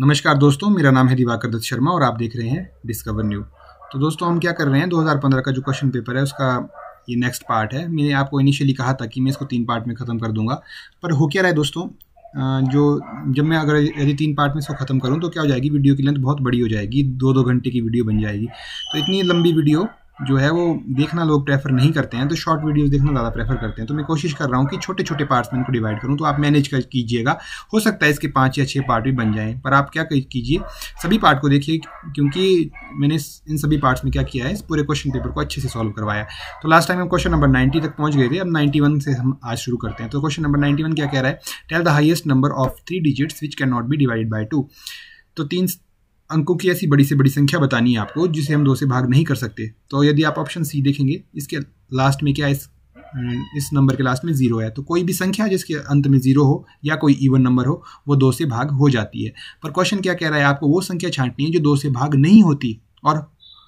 नमस्कार दोस्तों मेरा नाम है दिवाकर दत्त शर्मा और आप देख रहे हैं डिस्कवर न्यू तो दोस्तों हम क्या कर रहे हैं 2015 का जो क्वेश्चन पेपर है उसका ये नेक्स्ट पार्ट है मैंने आपको इनिशियली कहा था कि मैं इसको तीन पार्ट में ख़त्म कर दूंगा पर हो क्या रहा है दोस्तों जो जब मैं अगर यदि तीन पार्ट में इसको ख़त्म करूँ तो क्या हो जाएगी वीडियो की लेंथ बहुत बड़ी हो जाएगी दो दो घंटे की वीडियो बन जाएगी तो इतनी लंबी वीडियो जो है वो देखना लोग प्रेफर नहीं करते हैं तो शॉर्ट वीडियोस देखना ज़्यादा प्रेफर करते हैं तो मैं कोशिश कर रहा हूँ कि छोटे छोटे पार्ट्स में इनको डिवाइड करूँ तो आप मैनेज कर कीजिएगा हो सकता है इसके पाँच या छः पार्ट भी बन जाएँ पर आप क्या कीजिए सभी पार्ट को देखिए क्योंकि मैंने इन सभी पार्ट्स में क्या किया है इस पूरे क्वेश्चन पेपर को अच्छे से सॉल्व करवाया तो लास्ट टाइम हम क्वेश्चन नंबर नाइन्टी तक पहुँच गए थे अब नाइन्टी से हम आज शुरू करते हैं तो क्वेश्चन नंबर नाइन्टी क्या कह रहा है tell the highest number of three digits which can not be divide by two तो तीन अंकों की ऐसी बड़ी से बड़ी संख्या बतानी है आपको जिसे हम दो से भाग नहीं कर सकते तो यदि आप ऑप्शन सी देखेंगे इसके लास्ट में क्या इस हम्म, इस नंबर के लास्ट में ज़ीरो है तो कोई भी संख्या जिसके अंत में ज़ीरो हो या कोई इवन नंबर हो वो दो से भाग हो जाती है पर क्वेश्चन क्या कह रहा है आपको वो संख्या छांटनी है जो दो से भाग नहीं होती और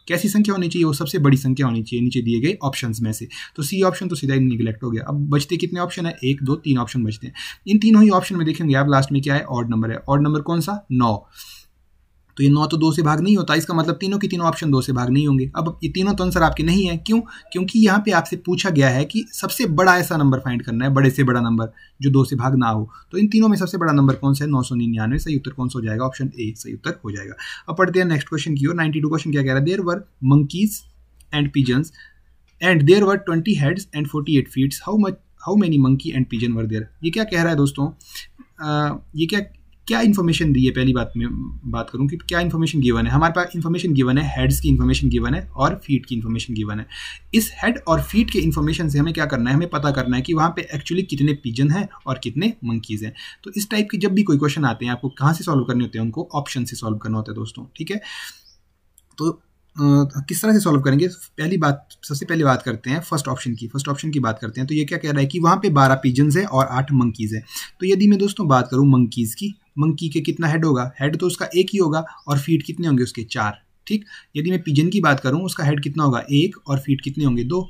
कैसी संख्या होनी चाहिए वो सबसे बड़ी संख्या होनी चाहिए नीचे दिए गए ऑप्शन में से तो सी ऑप्शन तो सीधा ही निगलेक्ट हो गया अब बचते कितने ऑप्शन है एक दो तीन ऑप्शन बचते हैं इन तीनों ही ऑप्शन में देखेंगे आप लास्ट में क्या है ऑड नंबर है ऑड नंबर कौन सा नौ तो ये नौ तो दो से भाग नहीं होता इसका मतलब तीनों की तीनों ऑप्शन दो से भाग नहीं होंगे अब ये तीनों तो आंसर आपके नहीं है क्यों क्योंकि यहाँ पे आपसे पूछा गया है कि सबसे बड़ा ऐसा नंबर फाइंड करना है बड़े से बड़ा नंबर जो दो से भाग ना हो तो इन तीनों में सबसे बड़ा नंबर कौन सा है नौ सौ निन्यानवे सही उत्तर कौन सा हो जाएगा ऑप्शन ए सही उत्तर हो जाएगा अब पढ़ते हैं नेक्स्ट क्वेश्चन की ओर नाइन्टी टू क्वेश्चन क्या कह रहा है there were monkeys and pigeons and there were twenty heads and forty eight feets how much how many monkey and pigeon were there ये क्या कह रहा है दोस्तों आ, ये क्या क्या इन्फॉर्मेशन दी है पहली बात में बात करूँ कि क्या इन्फॉर्मेशन गिवन है हमारे पास इन्फॉर्मेशन गिवन है हेड्स की इन्फॉर्मेशन गिवन है और फीट की इन्फॉर्मेशन गिवन है इस हेड और फीट के इन्फॉर्मेशन से हमें क्या करना है हमें पता करना है कि वहाँ पे एक्चुअली कितने पिजन हैं और कितने मंकीज़ हैं तो इस टाइप के जब भी कोई क्वेश्चन आते हैं आपको कहाँ से सॉल्व करने होते हैं उनको ऑप्शन से सॉल्व करना होता है दोस्तों ठीक है तो किस तरह से सॉल्व करेंगे पहली बात सबसे पहले बात करते हैं फर्स्ट ऑप्शन की फर्स्ट ऑप्शन की बात करते हैं तो ये क्या कह रहा है कि वहाँ पे बारह पिजन्स है और आठ मंकीज़ है तो यदि मैं दोस्तों बात करूँ मंकीज़ की मंकी के कितना हेड होगा हेड तो उसका एक ही होगा और फीट कितने होंगे उसके चार ठीक यदि मैं पिजन की बात करूं उसका हेड कितना होगा एक और फीट कितने होंगे दो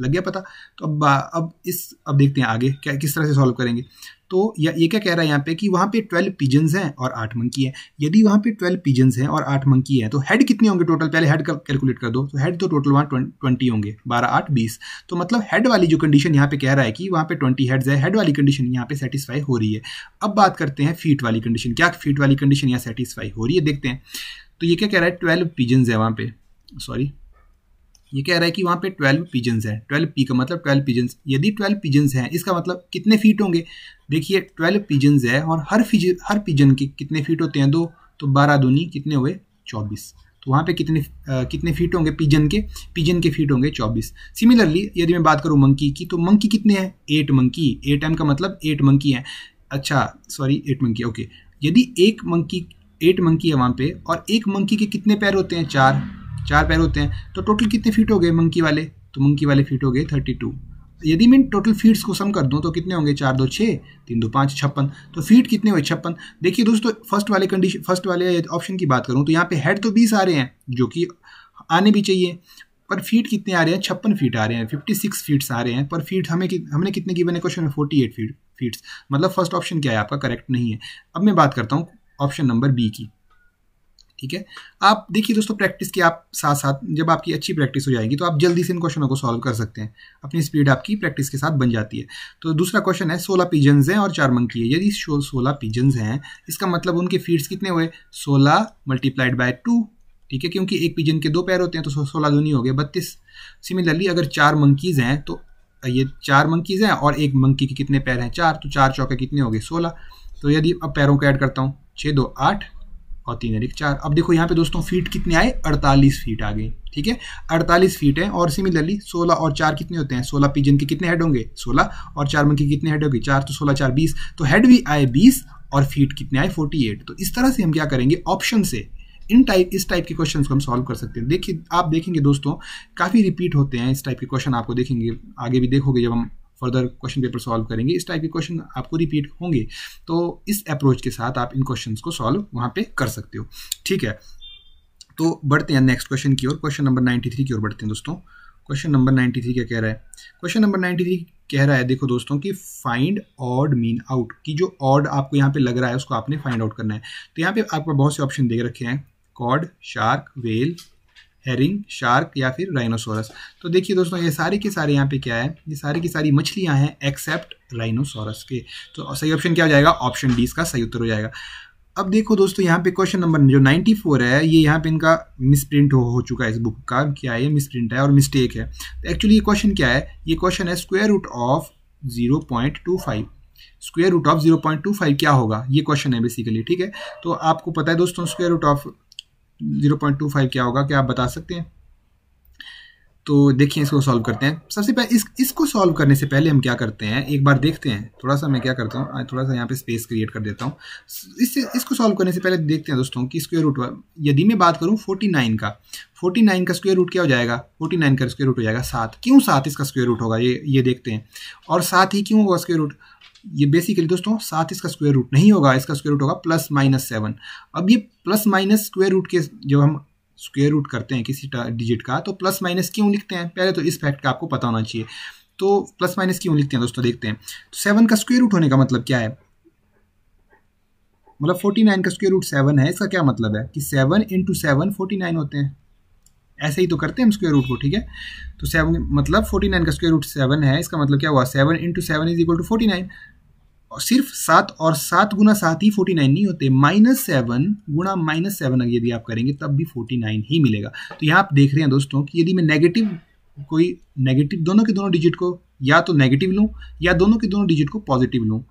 लग गया पता तो अब अब इस अब देखते हैं आगे क्या किस तरह से सॉल्व करेंगे तो या ये क्या कह रहा है यहाँ पे कि वहाँ पे ट्वेल्व पिजन्स हैं और आठ मंकी हैं यदि वहाँ पे ट्वेल्व पिजन्स हैं और आठ मंकी हैं तो हेड कितने होंगे टोटल पहले हेड कैलकुलेट कर दो तो हेड तो टोटल वहाँ ट्वेंटी होंगे बारह आठ बीस तो मतलब हेड वाली जो कंडीशन यहाँ पे कह रहा है कि वहाँ पे ट्वेंटी हेड्स है हेड वाली कंडीशन यहाँ पे सेटिस्फाई हो रही है अब बात करते हैं फीट वाली कंडीशन क्या फीट वाली कंडीशन यहाँ सेटिस्फाई हो रही है देखते हैं तो ये क्या कह रहा है ट्वेल्व पिजन्स है वहाँ पे सॉरी ये कह रहा है कि वहाँ पे ट्वेल्व पिजन्स हैं ट्वेल्व पी का मतलब ट्वेल्व पिजन्स यदि ट्वेल्व पिजन्स हैं इसका मतलब कितने फीट होंगे देखिए ट्वेल्व पिजन्स है और हर फिज हर पिजन के कितने फीट होते हैं दो तो बारह दूनी कितने हुए चौबीस तो वहाँ पे कितने आ, कितने फीट होंगे पिजन के पिजन के फीट होंगे चौबीस सिमिलरली यदि मैं बात करूँ मंकी की तो मंकी कितने हैं एट मंकी एट एम का मतलब एट मंकी हैं अच्छा सॉरी एट मंकी ओके यदि एक मंकी एट मंकी है वहाँ पे और एक मंकी के कितने पैर होते हैं चार चार पैर होते हैं तो टोटल कितने फीट हो गए मंकी वाले तो मंकी वाले फीट हो गए थर्टी टू यदि मैं टोटल फीट्स को सम कर दूं तो कितने होंगे चार दो छः तीन दो पाँच छप्पन तो फीट कितने हुए छप्पन देखिए दोस्तों फर्स्ट वाले कंडीशन फर्स्ट वाले ऑप्शन की बात करूँ तो यहाँ पे हेड तो बीस आ रहे हैं जो कि आने भी चाहिए पर फीट कितने आ रहे हैं छप्पन फीट आ रहे हैं फिफ्टी सिक्स फीट्स आ रहे हैं पर फीट हमें कि, हमने कितने की बने क्वेश्चन में फोर्टी एट फीट फीट्स मतलब फर्स्ट ऑप्शन क्या है आपका करेक्ट नहीं है अब मैं बात करता हूँ ऑप्शन नंबर बी की ठीक है आप देखिए दोस्तों प्रैक्टिस की आप साथ साथ जब आपकी अच्छी प्रैक्टिस हो जाएगी तो आप जल्दी से इन क्वेश्चनों को सॉल्व कर सकते हैं अपनी स्पीड आपकी प्रैक्टिस के साथ बन जाती है तो दूसरा क्वेश्चन है सोलह पीजन्स हैं और चार मंकी है यदि सोलह पीजन्स हैं इसका मतलब उनके फीड्स कितने हुए सोलह मल्टीप्लाइड बाय टू ठीक है क्योंकि एक पिजन के दो पैर होते हैं तो सोलह दूनी हो गए बत्तीस सिमिलरली अगर चार मंकीज़ हैं तो ये चार मंकीज़ हैं और एक मंकी के कितने पैर हैं चार तो चार चौके कितने हो गए सोलह तो यदि अब पैरों को ऐड करता हूँ छः दो आठ और तीन अधिक चार अब देखो यहाँ पे दोस्तों फीट कितने आए 48 फीट आ गए ठीक है 48 फीट है और सिमिलरली 16 और चार कितने होते हैं 16 पिजन के कितने हेड होंगे 16 और चार मन के कितने हेड होंगे चार तो 16 चार 20 तो हेड भी आए 20 और फीट कितने आए 48 तो इस तरह से हम क्या करेंगे ऑप्शन से इन टाइप इस टाइप के क्वेश्चन को हम सॉल्व कर सकते हैं देखिए आप देखेंगे दोस्तों काफ़ी रिपीट होते हैं इस टाइप के क्वेश्चन आपको देखेंगे आगे भी देखोगे जब हम फर्दर क्वेश्चन पेपर सॉल्व करेंगे इस टाइप के क्वेश्चन आपको रिपीट होंगे तो इस अप्रोच के साथ आप इन क्वेश्चन को सॉल्व वहाँ पर कर सकते हो ठीक है तो बढ़ते हैं नेक्स्ट क्वेश्चन की ओर क्वेश्चन नंबर 93 की ओर बढ़ते हैं दोस्तों क्वेश्चन नंबर 93 क्या कह रहा है क्वेश्चन नंबर थ्री कह रहा है देखो दोस्तों कि फाइंड ऑड मीन आउट कि जो ऑड आपको यहाँ पे लग रहा है उसको आपने फाइंड आउट करना है तो यहाँ पे आपको बहुत से ऑप्शन दे रखे हैं cod shark whale herring shark या फिर राइनोसोरस तो देखिए दोस्तों ये सारी की सारी यहाँ पे क्या है ये सारी की सारी मछलियाँ हैं एक्सेप्ट राइनोसोरस के तो सही ऑप्शन क्या हो जाएगा ऑप्शन डी इसका सही उत्तर हो जाएगा अब देखो दोस्तों यहाँ पे क्वेश्चन नंबर जो 94 है ये यहाँ पे इनका मिसप्रिंट हो, हो चुका है इस बुक का हाँ, क्या है ये मिसप्रिंट है और मिस्टेक है तो एक्चुअली ये क्वेश्चन क्या है ये क्वेश्चन है square root of 0.25 square root of 0.25 क्या होगा ये क्वेश्चन है बेसिकली ठीक है तो आपको पता है दोस्तों square root of zero point two five क्या होगा क्या आप बता सकते हैं तो देखिए इसको सॉल्व करते हैं सबसे पहले इस इसको सॉल्व करने से पहले हम क्या करते हैं एक बार देखते हैं थोड़ा सा मैं क्या करता हूँ थोड़ा सा यहाँ पे स्पेस क्रिएट कर देता हूँ इससे इसको सॉल्व करने से पहले देखते हैं दोस्तों कि स्क्वेयर रूट यदि मैं बात करूँ फोर्टी नाइन का फोर्टी नाइन का स्क्वेयर रूट क्या हो जाएगा फोर्टी नाइन का स्क्वेयर रूट हो जाएगा सात क्यों सात इसका स्क्वेयर रूट होगा ये ये देखते हैं और साथ ही क्यों होगा स्क्वेयर रूट ये बेसिकली दोस्तों सात इसका स्क्वायर रूट नहीं होगा इसका स्क्वायर रूट होगा प्लस माइनस सेवन अब ये प्लस माइनस स्क्वायर रूट के जब हम स्क्वायर रूट करते हैं किसी डिजिट का तो प्लस माइनस क्यों लिखते हैं पहले तो इस फैक्ट का आपको पता होना चाहिए तो प्लस माइनस क्यों लिखते हैं दोस्तों देखते हैं तो सेवन का स्क्वायर रूट होने का मतलब क्या है मतलब फोर्टी नाइन का स्क्वायर रूट सेवन है इसका क्या मतलब है कि seven into seven forty nine होते हैं ऐसे ही तो करते हैं हम स्क्वायर रूट को ठीक है तो सेवन मतलब फोर्टी नाइन का स्क्वायर रूट सेवन है इसका मतलब क्या हुआ seven into seven is equal to forty nine सिर्फ सात और सात गुना सात ही फोर्टी नाइन नहीं होते माइनस सेवन गुणा माइनस सेवन यदि आप करेंगे तब भी फोर्टी नाइन ही मिलेगा तो यहाँ आप देख रहे हैं दोस्तों कि यदि मैं नेगेटिव कोई नेगेटिव दोनों के दोनों डिजिट को या तो नेगेटिव लूँ या दोनों के दोनों डिजिट को पॉजिटिव लूँ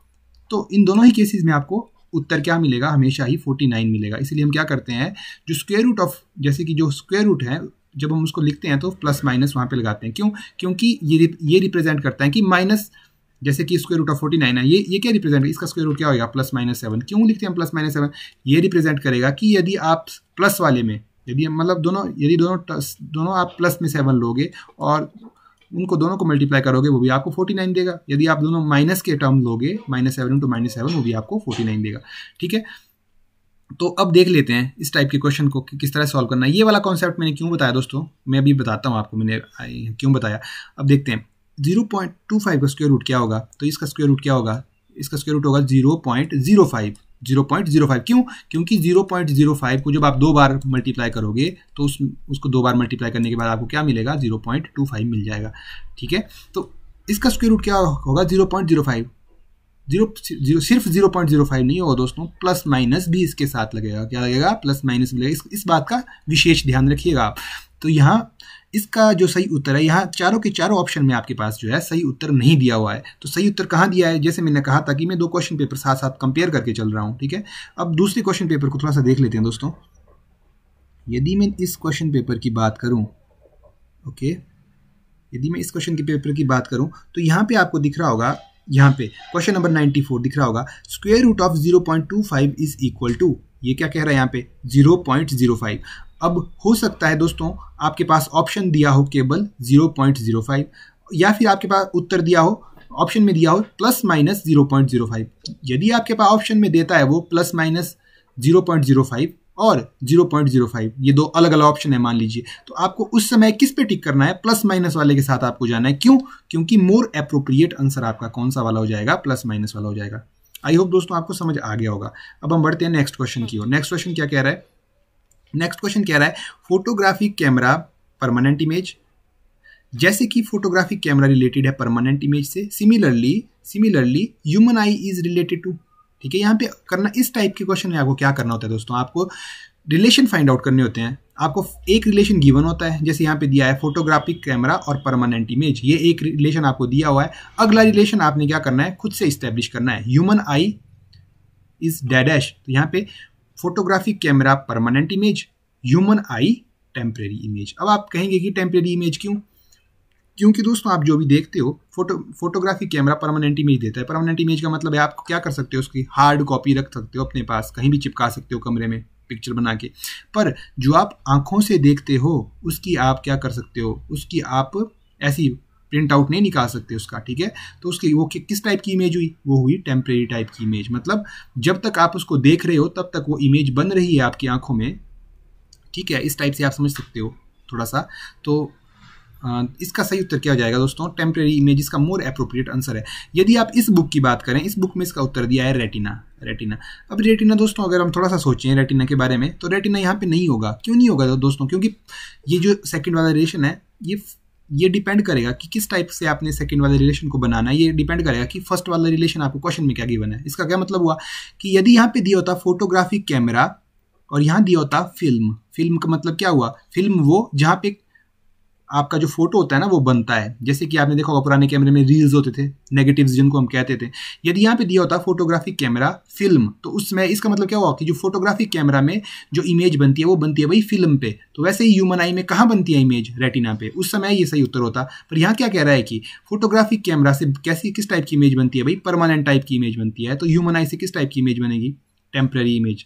तो इन दोनों ही केसेज में आपको उत्तर क्या मिलेगा हमेशा ही नाइन मिलेगा इसलिए हम क्या करते हैं जो स्क्वेयर रूट ऑफ जैसे कि जो स्क्वेयर रूट है जब हम उसको लिखते हैं तो प्लस माइनस वहाँ पे लगाते हैं क्यों क्योंकि ये ये रिप्रेजेंट करता है कि माइनस जैसे कि square root of forty nine है ये ये क्या रिप्रेजेंट है इसका स्क्वेयर रूट क्या होगा प्लस माइनस सेवन क्यों लिखते हैं प्लस माइनस सेवन ये रिप्रेजेंट करेगा कि यदि आप प्लस वाले में यदि मतलब दोनों यदि दोनों दोनों आप प्लस में सेवन लोगे और उनको दोनों को मल्टीप्लाई करोगे वो भी आपको फोर्टी नाइन देगा यदि आप दोनों माइनस के टर्म लोगे minus seven into minus seven वो भी आपको फोर्टी नाइन देगा ठीक है तो अब देख लेते हैं इस टाइप के क्वेश्चन को कि किस तरह सॉल्व करना है ये वाला कॉन्सेप्ट मैंने क्यों बताया दोस्तों मैं अभी बताता हूँ आपको मैंने क्यों बताया अब देखते हैं जीरो पॉइंट टू फाइव का स्क्वेयर रूट क्या होगा तो इसका स्क्वेयर रूट क्या होगा इसका स्क्वेयर रूट होगा zero point zero five zero point zero five क्यों क्योंकि जीरो पॉइंट जीरो फाइव को जब आप दो बार मल्टीप्लाई करोगे तो उस उसको दो बार मल्टीप्लाई करने के बाद आपको क्या मिलेगा जीरो पॉइंट टू फाइव मिल जाएगा ठीक है तो इसका स्क्वेयर रूट क्या होगा zero point zero five zero zero सिर्फ जीरो पॉइंट जीरो फाइव नहीं होगा दोस्तों प्लस माइनस भी इसके साथ लगेगा क्या लगेगा प्लस माइनस मिलेगा इस, इस बात का विशेष ध्यान रखिएगा आप तो यहाँ इसका जो सही उत्तर है यहाँ चारों के चारों ऑप्शन में आपके पास जो है सही उत्तर नहीं दिया हुआ है तो सही उत्तर कहाँ दिया है जैसे मैंने कहा था कि मैं दो क्वेश्चन पेपर साथ साथ कंपेयर करके चल रहा हूँ ठीक है अब दूसरे क्वेश्चन पेपर को थोड़ा सा देख लेते हैं दोस्तों यदि मैं इस क्वेश्चन पेपर की बात करूँ ओके यदि मैं इस क्वेश्चन के पेपर की बात करूँ तो यहाँ पे आपको दिख रहा होगा यहाँ पे क्वेश्चन नंबर 94 दिख रहा होगा square root of 0.25 point two five is equal to ये क्या कह रहा है यहाँ पे 0.05 अब हो सकता है दोस्तों आपके पास ऑप्शन दिया हो केवल 0.05 या फिर आपके पास उत्तर दिया हो ऑप्शन में दिया हो प्लस माइनस 0.05 यदि आपके पास ऑप्शन में देता है वो प्लस माइनस 0.05 और 0.05 ये दो अलग अलग ऑप्शन है मान लीजिए तो आपको उस समय किस पे टिक करना है प्लस माइनस वाले के साथ आपको जाना है क्यों क्योंकि मोर अप्रोप्रिएट आंसर आपका कौन सा वाला हो जाएगा प्लस माइनस वाला हो जाएगा आई होप दोस्तों आपको समझ आ गया होगा अब हम बढ़ते हैं नेक्स्ट क्वेश्चन की ओर नेक्स्ट क्वेश्चन क्या कह रहा है नेक्स्ट क्वेश्चन कह रहा है फोटोग्राफिक कैमरा परमानेंट इमेज जैसे कि फोटोग्राफिक कैमरा रिलेटेड है परमानेंट इमेज से similarly similarly human eye is related to ठीक है यहाँ पे करना इस टाइप के क्वेश्चन में आपको क्या करना होता है दोस्तों आपको रिलेशन फाइंड आउट करने होते हैं आपको एक रिलेशन गिवन होता है जैसे यहाँ पे दिया है फोटोग्राफिक कैमरा और परमानेंट इमेज ये एक रिलेशन आपको दिया हुआ है अगला रिलेशन आपने क्या करना है खुद से इस्टेब्लिश करना है ह्यूमन आई इज डैडैश तो यहाँ पे photography camera permanent image human eye temporary image अब आप कहेंगे कि टेम्प्रेरी इमेज क्यों क्योंकि दोस्तों आप जो भी देखते हो photo photography camera permanent image देता है परमानेंट इमेज का मतलब है आप क्या कर सकते हो उसकी हार्ड कॉपी रख सकते हो अपने पास कहीं भी चिपका सकते हो कमरे में पिक्चर बना के पर जो आप आंखों से देखते हो उसकी आप क्या कर सकते हो उसकी आप ऐसी प्रिंट आउट नहीं निकाल सकते उसका ठीक है तो उसकी वो कि, किस टाइप की इमेज हुई वो हुई टेम्परेरी टाइप की इमेज मतलब जब तक आप उसको देख रहे हो तब तक वो इमेज बन रही है आपकी आंखों में ठीक है इस टाइप से आप समझ सकते हो थोड़ा सा तो इसका सही उत्तर क्या हो जाएगा दोस्तों टेम्प्रेरी इमेज इसका मोर अप्रोप्रिएट आंसर है यदि आप इस बुक की बात करें इस बुक में इसका उत्तर दिया है रेटिना रेटिना अब रेटिना दोस्तों अगर हम थोड़ा सा सोचें रेटिना के बारे में तो रेटिना यहाँ पे नहीं होगा क्यों नहीं होगा दोस्तों क्योंकि ये जो सेकंड वाला रिलेशन है ये ये डिपेंड करेगा कि किस टाइप से आपने सेकंड वाले रिलेशन को बनाना है ये डिपेंड करेगा कि फर्स्ट वाला रिलेशन आपको क्वेश्चन में क्या गिवन है इसका क्या मतलब हुआ कि यदि यहाँ पे दिया होता फोटोग्राफिक कैमरा और यहाँ दिया होता फिल्म फिल्म का मतलब क्या हुआ फिल्म वो जहाँ पे आपका जो फोटो होता है ना वो बनता है जैसे कि आपने देखा होगा पुराने कैमरे में रील्स होते थे नेगेटिव्स जिनको हम कहते थे यदि यहाँ पे दिया होता फोटोग्राफिक कैमरा फिल्म तो उसमें इसका मतलब क्या हुआ कि जो फोटोग्राफिक कैमरा में जो इमेज बनती है वो बनती है भाई फिल्म पे तो वैसे ही ह्यूमन आई में कहाँ बनती है इमेज रेटिना पे उस समय ये सही उत्तर होता पर यहाँ क्या कह रहा है कि फोटोग्राफिक कैमरा से कैसी किस टाइप की इमेज बनती है भाई परमानेंट टाइप की इमेज बनती है तो ह्यूमन आई से किस टाइप की इमेज बनेगी टेम्प्रेरी इमेज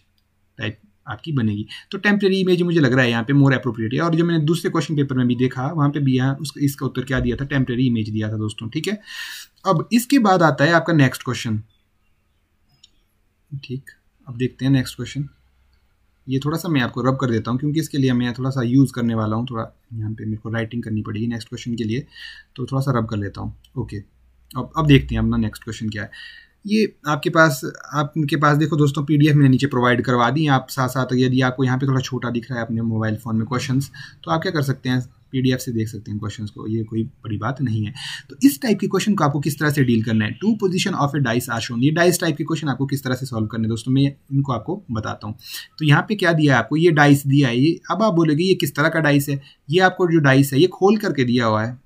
टाइप आपकी बनेगी तो टेम्प्रेरी इमेज मुझे लग रहा है यहाँ पे मोर अप्रोप्रिएट है और जो मैंने दूसरे क्वेश्चन पेपर में भी देखा वहाँ पे भी यहाँ उसका इसका उत्तर क्या दिया था टेम्प्रेरी इमेज दिया था दोस्तों ठीक है अब इसके बाद आता है आपका नेक्स्ट क्वेश्चन ठीक अब देखते हैं नेक्स्ट क्वेश्चन ये थोड़ा सा मैं आपको रब कर देता हूँ क्योंकि इसके लिए मैं थोड़ा सा यूज़ करने वाला हूँ थोड़ा यहाँ पे मेरे को राइटिंग करनी पड़ेगी नेक्स्ट क्वेश्चन के लिए तो थोड़ा सा रब कर लेता हूँ ओके अब अब देखते हैं अपना नेक्स्ट क्वेश्चन क्या है ये आपके पास आपके पास देखो दोस्तों पी मैंने नीचे प्रोवाइड करवा दी आप साथ साथ यदि आपको यहाँ पे थोड़ा छोटा दिख रहा है अपने मोबाइल फ़ोन में क्वेश्चन तो आप क्या कर सकते हैं पी से देख सकते हैं क्वेश्चन को ये कोई बड़ी बात नहीं है तो इस टाइप के क्वेश्चन को आपको किस तरह से डील करना है two position of a dice are shown ये डाइस टाइप के क्वेश्चन आपको किस तरह से सॉल्व करने दोस्तों मैं इनको आपको बताता हूँ तो यहाँ पे क्या दिया है आपको ये डाइस दिया है ये अब आप बोलोगे ये किस तरह का डाइस है ये आपको जो डाइस है ये खोल करके दिया हुआ है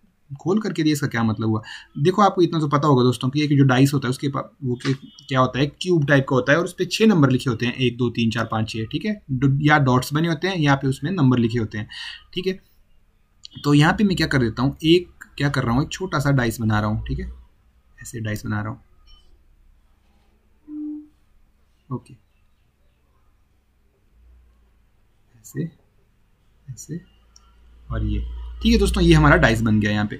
खोल करके दिए इसका क्या मतलब हुआ देखो आपको इतना तो पता होगा दोस्तों कि एक जो डाइस होता है उसके वो क्या होता है क्यूब टाइप का होता है और उस पर छः नंबर लिखे होते हैं एक दो तीन चार पाँच छः ठीक है या डॉट्स बने होते हैं या फिर उसमें नंबर लिखे होते हैं ठीक है तो यहाँ पे मैं क्या कर देता हूँ एक क्या कर रहा हूँ एक छोटा सा डाइस बना रहा हूँ ठीक है ऐसे डाइस बना रहा हूँ ओके ऐसे ऐसे और ये ठीक है दोस्तों ये हमारा डाइस बन गया यहाँ पे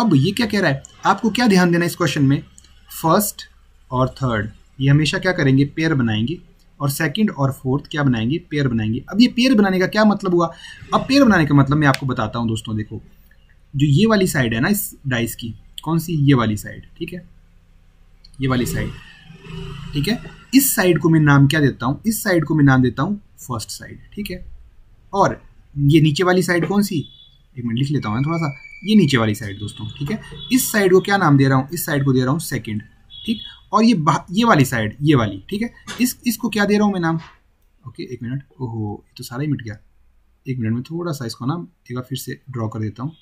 अब ये क्या कह रहा है आपको क्या ध्यान देना है इस क्वेश्चन में फर्स्ट और थर्ड ये हमेशा क्या करेंगे पेयर बनाएंगे और सेकंड और फोर्थ क्या बनाएंगे पेयर बनाएंगे अब ये पेयर बनाने का क्या मतलब हुआ अब पेयर बनाने का मतलब मैं आपको बताता हूँ दोस्तों देखो जो ये वाली साइड है ना इस डाइस की कौन सी ये वाली साइड ठीक है ये वाली साइड ठीक है इस साइड को मैं नाम क्या देता हूँ इस साइड को मैं नाम देता हूँ फर्स्ट साइड ठीक है और ये नीचे वाली साइड कौन सी एक मिनट लिख लेता हूँ थोड़ा सा ये नीचे वाली साइड दोस्तों ठीक है इस साइड को क्या नाम दे रहा हूँ इस साइड को दे रहा हूँ सेकेंड ठीक और ये ये वाली साइड ये वाली ठीक है इस इसको क्या दे रहा हूँ मैं नाम ओके एक मिनट ओहो ये तो सारा ही मिट गया एक मिनट में थोड़ा सा इसको नाम एक बार फिर से ड्रॉ कर देता हूँ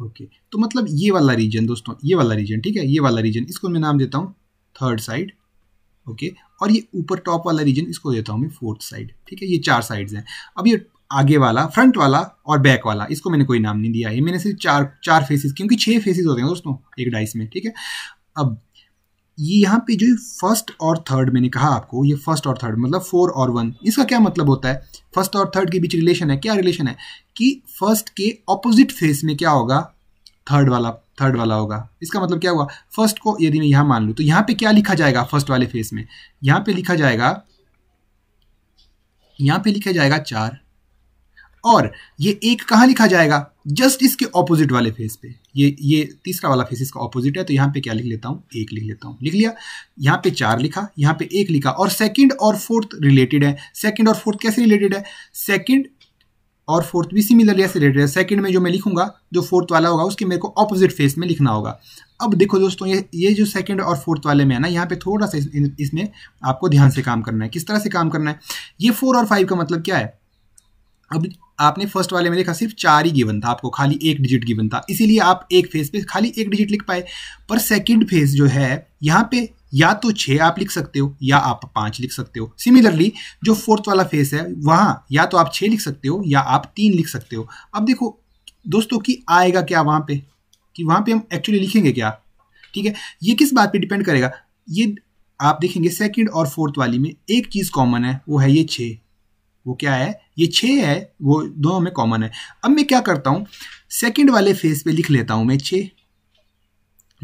ओके okay. तो मतलब ये वाला रीजन दोस्तों ये वाला रीजन ठीक है ये वाला रीजन इसको मैं नाम देता हूँ थर्ड साइड ओके और ये ऊपर टॉप वाला रीजन इसको देता हूँ मैं फोर्थ साइड ठीक है ये चार साइड्स हैं अब ये आगे वाला फ्रंट वाला और बैक वाला इसको मैंने कोई नाम नहीं दिया है मैंने सिर्फ चार चार फेसेस क्योंकि छः फेसेस होते हैं दोस्तों एक डाइस में ठीक है अब ये यहाँ पे जो फर्स्ट और थर्ड मैंने कहा आपको ये फर्स्ट और थर्ड मतलब फोर और वन इसका क्या मतलब होता है फर्स्ट और थर्ड के बीच रिलेशन है क्या रिलेशन है कि फर्स्ट के ऑपोजिट फेस में क्या होगा थर्ड वाला थर्ड वाला होगा इसका मतलब क्या हुआ फर्स्ट को यदि मैं यहां मान लू तो यहां पे क्या लिखा जाएगा फर्स्ट वाले फेस में यहां पे लिखा जाएगा यहां पे लिखा जाएगा चार और ये एक कहां लिखा जाएगा जस्ट इसके ऑपोजिट वाले फेज पे ये ये तीसरा वाला फेस इसका ऑपोजिट है तो यहां पे क्या लिख लेता हूं एक लिख लेता हूं लिख लिया यहां पे चार लिखा यहां पे एक लिखा और सेकंड और फोर्थ रिलेटेड है सेकंड और फोर्थ कैसे रिलेटेड है सेकंड और फोर्थ भी सिमिलर या रिलेटेड है सेकेंड में जो मैं लिखूंगा जो फोर्थ वाला होगा उसके मेरे को अपोजिट फेस में लिखना होगा अब देखो दोस्तों ये ये जो सेकंड और फोर्थ वाले में है ना यहाँ पे थोड़ा सा इस, इसमें आपको ध्यान से काम करना है किस तरह से काम करना है ये फोर और फाइव का मतलब क्या है अब आपने फर्स्ट वाले में देखा सिर्फ चार ही गिवन था आपको खाली एक डिजिट गिवन था इसीलिए आप एक फेज पे खाली एक डिजिट लिख पाए पर सेकंड फेज जो है यहाँ पे या तो छः आप लिख सकते हो या आप पाँच लिख सकते हो सिमिलरली जो फोर्थ वाला फेस है वहाँ या तो आप छः लिख सकते हो या आप तीन लिख सकते हो अब देखो दोस्तों कि आएगा क्या वहाँ पे कि वहाँ पे हम एक्चुअली लिखेंगे क्या ठीक है ये किस बात पे डिपेंड करेगा ये आप देखेंगे सेकंड और फोर्थ वाली में एक चीज़ कॉमन है वो है ये छः वो क्या है ये छः है वो दोनों में कॉमन है अब मैं क्या करता हूँ सेकेंड वाले फेस पे लिख लेता हूँ मैं छः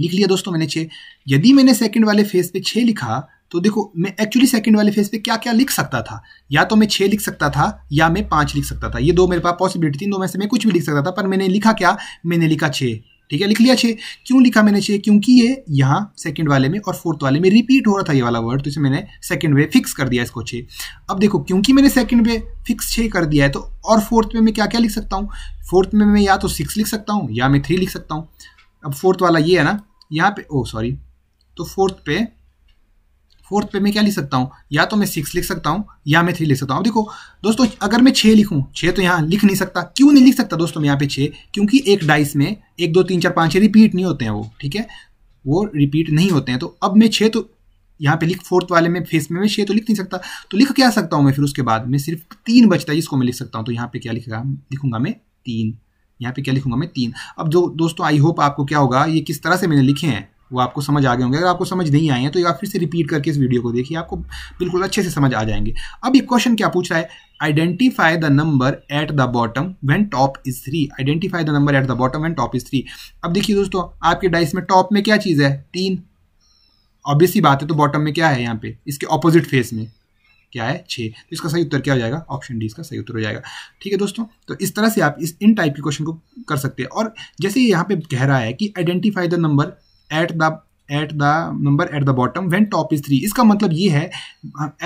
लिख लिया दोस्तों मैंने छः यदि मैंने सेकंड वाले फेज पे छः लिखा तो देखो मैं एक्चुअली सेकंड वाले फेज पे क्या क्या लिख सकता था या तो मैं छः लिख सकता था या मैं पाँच लिख सकता था ये दो मेरे पास पॉसिबिलिटी थी दो में से मैं कुछ भी लिख सकता था पर मैंने लिखा क्या मैंने लिखा छः ठीक है लिख लिया छः क्यों लिखा मैंने छः क्योंकि ये यहाँ सेकंड वाले में और फोर्थ वाले में रिपीट हो रहा था ये वाला वर्ड तो इसे मैंने सेकंड वे फिक्स कर दिया इसको छः अब देखो क्योंकि मैंने सेकंड वे फिक्स छः कर दिया है तो और फोर्थ में मैं क्या क्या लिख सकता हूँ फोर्थ में मैं या तो सिक्स लिख सकता हूँ या मैं थ्री लिख सकता हूँ अब फोर्थ वाला ये है ना यहाँ पे ओ सॉरी तो फोर्थ पे फोर्थ पे मैं क्या लिख सकता हूँ या तो मैं सिक्स लिख सकता हूँ या मैं थ्री लिख सकता हूँ देखो दोस्तों अगर मैं छः लिखूँ छः तो यहाँ लिख नहीं सकता क्यों नहीं लिख सकता दोस्तों मैं यहाँ पे छः क्योंकि एक डाइस में एक दो तीन चार पाँच छः रिपीट नहीं होते हैं वो ठीक है वो रिपीट नहीं होते हैं तो अब मैं छः तो यहाँ पे लिख फोर्थ वाले में फेस में मैं छः तो लिख नहीं सकता तो लिख क्या सकता हूँ मैं फिर उसके बाद मैं सिर्फ तीन बचता है जिसको मैं लिख सकता हूँ तो यहाँ पे क्या लिखेगा लिखूंगा मैं तीन यहाँ पे क्या लिखूंगा मैं तीन अब जो दोस्तों आई होप आपको क्या होगा ये किस तरह से मैंने लिखे हैं वो आपको समझ आ गए होंगे अगर आपको समझ नहीं आए हैं तो आप फिर से रिपीट करके इस वीडियो को देखिए आपको बिल्कुल अच्छे से समझ आ जाएंगे अब ये क्वेश्चन क्या पूछ रहा है identify the number at the bottom when top is three identify the number at the bottom when top is three अब देखिए दोस्तों आपके डाइस में टॉप में क्या चीज़ है तीन ऑब्वियसली बात है तो बॉटम में क्या है यहाँ पे इसके ऑपोजिट फेस में क्या है छः तो इसका सही उत्तर क्या हो जाएगा ऑप्शन डी इसका सही उत्तर हो जाएगा ठीक है दोस्तों तो इस तरह से आप इस इन टाइप के क्वेश्चन को कर सकते हैं और जैसे यहाँ पे कह रहा है कि identify the number at the at the number at the bottom when top is three इसका मतलब ये है